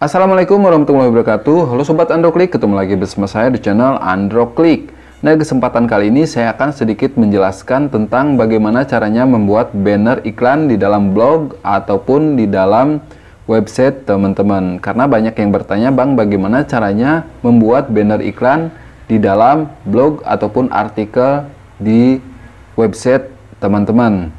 Assalamualaikum warahmatullahi wabarakatuh. Halo sobat Androklik, ketemu lagi bersama saya di channel Androklik. Nah, kesempatan kali ini saya akan sedikit menjelaskan tentang bagaimana caranya membuat banner iklan di dalam blog ataupun di dalam website teman-teman. Karena banyak yang bertanya, "Bang, bagaimana caranya membuat banner iklan di dalam blog ataupun artikel di website teman-teman?"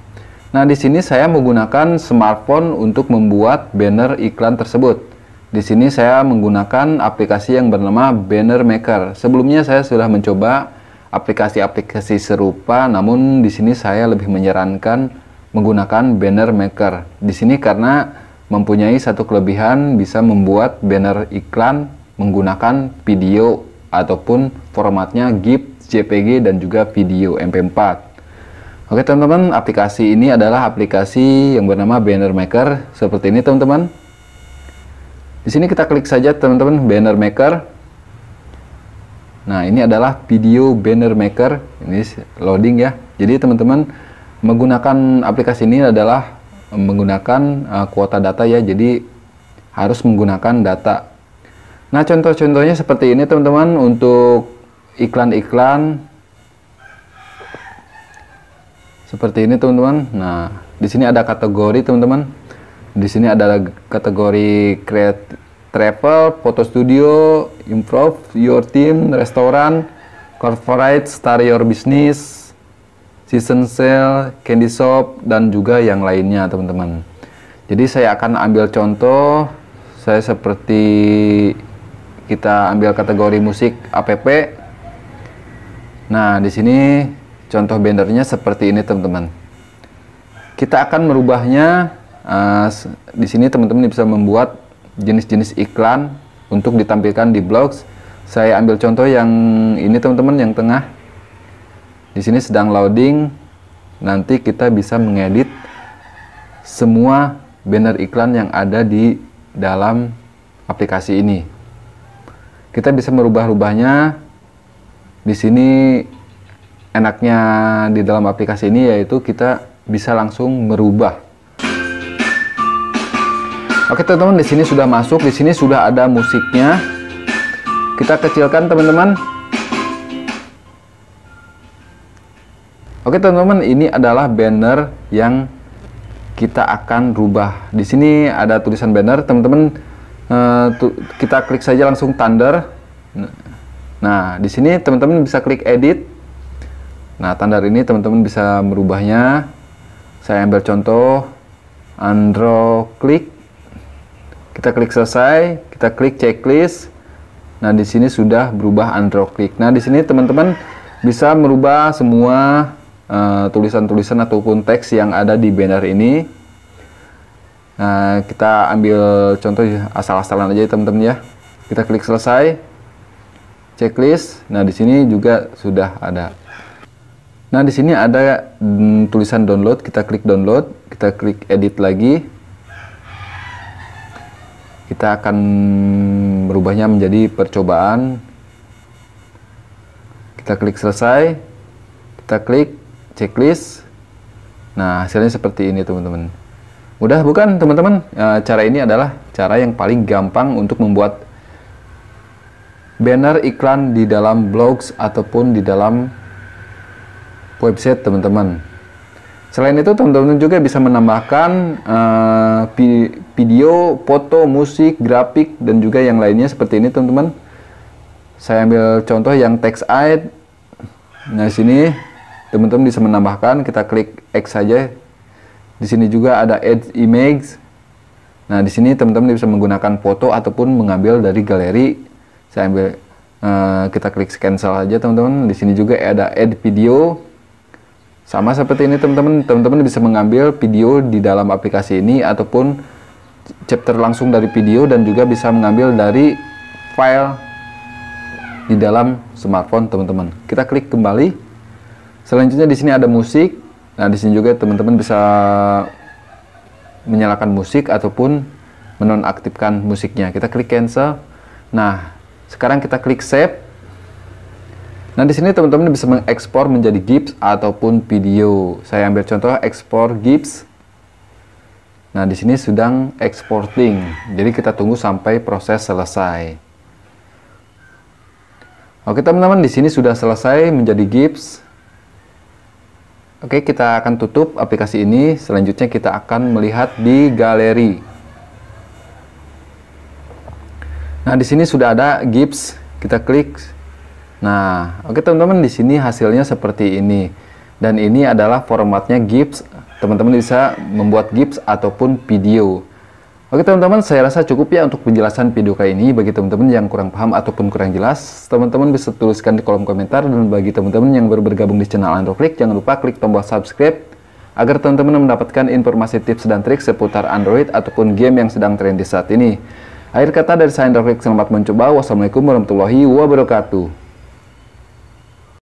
Nah, di sini saya menggunakan smartphone untuk membuat banner iklan tersebut. Di sini saya menggunakan aplikasi yang bernama Banner Maker. Sebelumnya saya sudah mencoba aplikasi-aplikasi serupa, namun di sini saya lebih menyarankan menggunakan Banner Maker. Di sini karena mempunyai satu kelebihan bisa membuat banner iklan menggunakan video ataupun formatnya GIF, JPG dan juga video MP4. Oke teman-teman, aplikasi ini adalah aplikasi yang bernama Banner Maker. Seperti ini teman-teman. Di sini kita klik saja teman-teman banner maker. Nah, ini adalah video banner maker. Ini loading ya. Jadi teman-teman menggunakan aplikasi ini adalah menggunakan uh, kuota data ya. Jadi harus menggunakan data. Nah, contoh-contohnya seperti ini teman-teman untuk iklan-iklan seperti ini teman-teman. Nah, di sini ada kategori teman-teman di sini ada kategori create travel, foto studio, improve your team, restoran, corporate, start your business, season sale, candy shop, dan juga yang lainnya teman-teman. Jadi saya akan ambil contoh, saya seperti kita ambil kategori musik app. Nah, di sini contoh bandernya seperti ini teman-teman. Kita akan merubahnya Eh, di sini teman-teman bisa membuat jenis-jenis iklan untuk ditampilkan di blogs. Saya ambil contoh yang ini teman-teman yang tengah. Di sini sedang loading. Nanti kita bisa mengedit semua banner iklan yang ada di dalam aplikasi ini. Kita bisa merubah-rubahnya. Di sini enaknya di dalam aplikasi ini yaitu kita bisa langsung merubah Oke teman-teman di sini sudah masuk, di sini sudah ada musiknya. Kita kecilkan teman-teman. Oke teman-teman ini adalah banner yang kita akan rubah. Di sini ada tulisan banner teman-teman. Eh, kita klik saja langsung thunder. Nah di sini teman-teman bisa klik edit. Nah tanda ini teman-teman bisa merubahnya. Saya ambil contoh. Android klik kita klik selesai, kita klik checklist. Nah, di sini sudah berubah Android Click. Nah, di sini teman-teman bisa merubah semua eh, tulisan-tulisan uh, ataupun teks yang ada di banner ini. Nah, kita ambil contoh asal-asalan aja ya, teman-teman ya. Kita klik selesai. Checklist. Nah, di sini juga sudah ada. Nah, di sini ada mm, tulisan download, kita klik download, kita klik edit lagi kita akan merubahnya menjadi percobaan kita klik selesai kita klik checklist nah hasilnya seperti ini teman-teman mudah bukan teman-teman e, cara ini adalah cara yang paling gampang untuk membuat banner iklan di dalam blogs ataupun di dalam website teman-teman Selain itu, teman-teman juga bisa menambahkan e, video, foto, musik, grafik, dan juga yang lainnya seperti ini teman-teman. Saya ambil contoh yang text aid. Nah sini teman-teman bisa menambahkan, kita klik X saja. Di sini juga ada add image. Nah di sini teman-teman bisa menggunakan foto ataupun mengambil dari galeri. Saya ambil, uh, kita klik cancel aja teman-teman. Di sini juga ada add video. Sama seperti ini teman-teman, teman-teman bisa mengambil video di dalam aplikasi ini ataupun chapter langsung dari video dan juga bisa mengambil dari file di dalam smartphone teman-teman. Kita klik kembali. Selanjutnya di sini ada musik. Nah, di sini juga teman-teman bisa menyalakan musik ataupun menonaktifkan musiknya. Kita klik cancel. Nah, sekarang kita klik save. Nah, di sini teman-teman bisa mengekspor menjadi GIFs ataupun video. Saya ambil contoh ekspor GIFs Nah, di sini sedang exporting. Jadi kita tunggu sampai proses selesai. Oke, teman-teman, di sini sudah selesai menjadi GIPS. Oke, kita akan tutup aplikasi ini. Selanjutnya kita akan melihat di galeri. Nah, di sini sudah ada GIPS. Kita klik. Nah, oke teman-teman, di sini hasilnya seperti ini. Dan ini adalah formatnya GIPS teman-teman bisa membuat GIFs ataupun video. Oke teman-teman, saya rasa cukup ya untuk penjelasan video kali ini. Bagi teman-teman yang kurang paham ataupun kurang jelas, teman-teman bisa tuliskan di kolom komentar. Dan bagi teman-teman yang baru bergabung di channel Android, jangan lupa klik tombol subscribe agar teman-teman mendapatkan informasi tips dan trik seputar Android ataupun game yang sedang trendy saat ini. Akhir kata dari saya Android, selamat mencoba. Wassalamualaikum warahmatullahi wabarakatuh.